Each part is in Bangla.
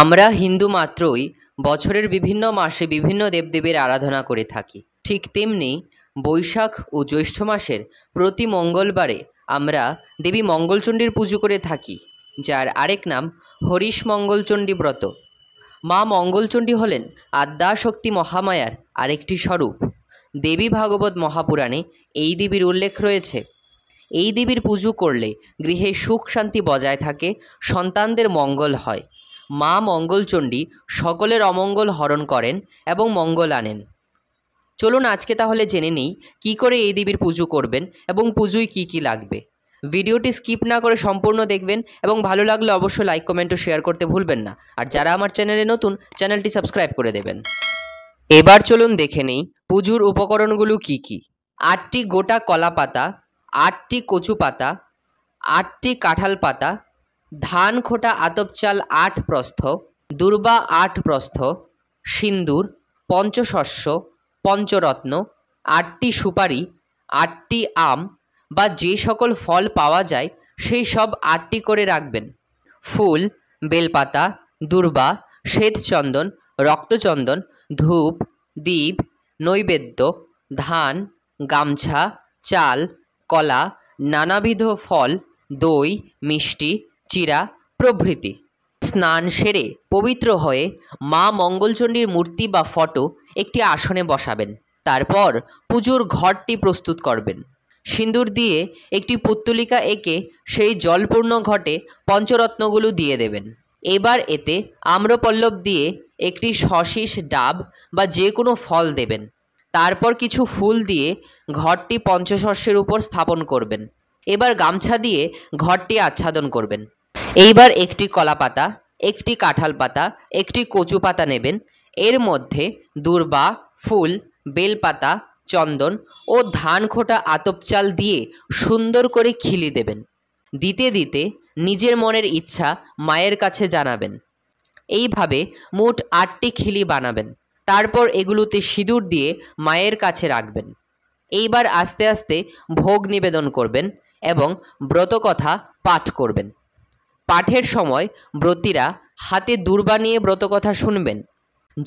আমরা হিন্দু মাত্রই বছরের বিভিন্ন মাসে বিভিন্ন দেবদেবীর আরাধনা করে থাকি ঠিক তেমনি বৈশাখ ও জ্যৈষ্ঠ মাসের প্রতি মঙ্গলবারে আমরা দেবী মঙ্গলচণ্ডীর পুজো করে থাকি যার আরেক নাম হরিশ মঙ্গলচণ্ডী ব্রত মা মঙ্গলচণ্ডী হলেন আদ্যাশক্তি মহামায়ার আরেকটি স্বরূপ দেবী ভাগবত মহাপুরাণে এই দেবীর উল্লেখ রয়েছে এই দেবীর পুজো করলে গৃহে সুখ শান্তি বজায় থাকে সন্তানদের মঙ্গল হয় মা মঙ্গলচণ্ডী সকলের অমঙ্গল হরণ করেন এবং মঙ্গল আনেন চলুন আজকে তাহলে জেনে নিই কি করে এই দেবীর পুজো করবেন এবং পুজোয় কি কি লাগবে ভিডিওটি স্কিপ না করে সম্পূর্ণ দেখবেন এবং ভালো লাগলে অবশ্যই লাইক কমেন্ট ও শেয়ার করতে ভুলবেন না আর যারা আমার চ্যানেলে নতুন চ্যানেলটি সাবস্ক্রাইব করে দেবেন এবার চলুন দেখে নেই পুজোর উপকরণগুলো কি কি। আটটি গোটা কলা পাতা আটটি কচু পাতা আটটি কাঁঠাল পাতা ধান খোটা আতপচাল আট প্রস্থ দুর্বা আট প্রস্থ সিন্দুর পঞ্চশস্য পঞ্চরত্ন আটটি সুপারি আটটি আম বা যে সকল ফল পাওয়া যায় সেই সব আটটি করে রাখবেন ফুল বেলপাতা দুর্বা শ্বেতচন্দন রক্তচন্দন ধূপ দ্বীপ নৈবেদ্য ধান গামছা চাল কলা নানাবিধ ফল দই মিষ্টি চিরা প্রভৃতি স্নান সেরে পবিত্র হয়ে মা মঙ্গলচণ্ডীর মূর্তি বা ফটো একটি আসনে বসাবেন তারপর পুজোর ঘরটি প্রস্তুত করবেন সিঁদুর দিয়ে একটি পুত্তলিকা এঁকে সেই জলপূর্ণ ঘটে পঞ্চরত্নগুলো দিয়ে দেবেন এবার এতে আম্রপল্লব দিয়ে একটি সশিস ডাব বা যে কোনো ফল দেবেন তারপর কিছু ফুল দিয়ে ঘরটি পঞ্চশস্যের উপর স্থাপন করবেন এবার গামছা দিয়ে ঘরটি আচ্ছাদন করবেন এইবার একটি কলা পাতা একটি কাঁঠাল পাতা একটি কচু পাতা নেবেন এর মধ্যে দুর্বা ফুল বেলপাতা চন্দন ও ধান খোটা আতপ চাল দিয়ে সুন্দর করে খিলি দেবেন দিতে দিতে নিজের মনের ইচ্ছা মায়ের কাছে জানাবেন এইভাবে মোট আটটি খিলি বানাবেন তারপর এগুলোতে সিঁদুর দিয়ে মায়ের কাছে রাখবেন এইবার আস্তে আস্তে ভোগ নিবেদন করবেন এবং ব্রতকথা পাঠ করবেন পাঠের সময় ব্রতীরা হাতে দূর্বা নিয়ে ব্রতকথা শুনবেন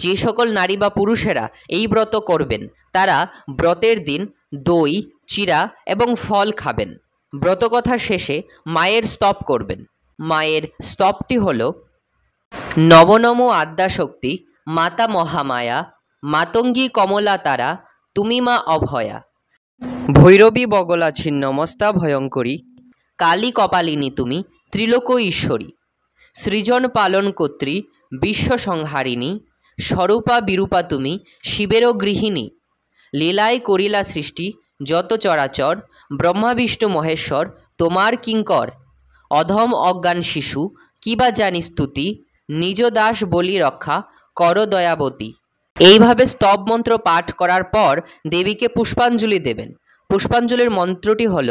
যে সকল নারী বা পুরুষেরা এই ব্রত করবেন তারা ব্রতের দিন দই চিরা এবং ফল খাবেন ব্রতকথা শেষে মায়ের স্তব করবেন মায়ের স্তবটি হল নবনম আদ্যাশক্তি মাতা মহামায়া মাতঙ্গী কমলা তারা তুমি মা অভয়া ভৈরবী বগলা ছিন্ন মস্তা ভয়ঙ্করী কালী কপালিনী তুমি ত্রিলোক ঈশ্বরী সৃজন পালন কর্ত্রী বিশ্ব সংহারিণী স্বরূপা বিরূপা তুমি শিবেরও গৃহিণী লীলায় করিলা সৃষ্টি যত চরাচর ব্রহ্মা মহেশ্বর তোমার কিঙ্কর অধম অজ্ঞান শিশু কিবা জানি স্তুতি নিজ দাস বলি রক্ষা কর দয়াবতী এইভাবে স্তব মন্ত্র পাঠ করার পর দেবীকে পুষ্পাঞ্জলি দেবেন পুষ্পাঞ্জলির মন্ত্রটি হল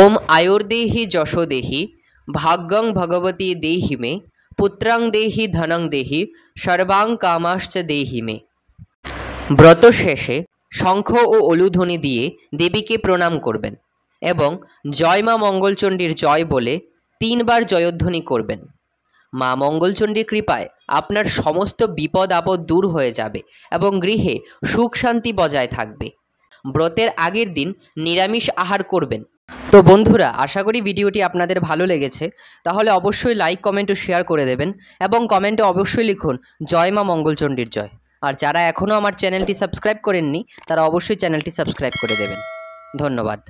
ওম আয়ুর্দেহি যশোদেহি ভাগ্যং ভগবতী দেহি মে পুত্রাং দেহি ধনং দেহি সর্বাং কামাশ্চ দেহি মে ব্রত শেষে শঙ্খ ও অলুধ্বনি দিয়ে দেবীকে প্রণাম করবেন এবং জয় মা মঙ্গলচণ্ডীর জয় বলে তিনবার জয়ধ্বনি করবেন মা মঙ্গলচণ্ডীর কৃপায় আপনার সমস্ত বিপদ আপদ দূর হয়ে যাবে এবং গৃহে সুখ শান্তি বজায় থাকবে ব্রতের আগের দিন নিরামিষ আহার করবেন তো বন্ধুরা আশা করি ভিডিওটি আপনাদের ভালো লেগেছে তাহলে অবশ্যই লাইক কমেন্ট ও শেয়ার করে দেবেন এবং কমেন্টে অবশ্যই লিখুন জয় মা মঙ্গলচণ্ডীর জয় আর যারা এখনও আমার চ্যানেলটি সাবস্ক্রাইব করেননি তারা অবশ্যই চ্যানেলটি সাবস্ক্রাইব করে দেবেন ধন্যবাদ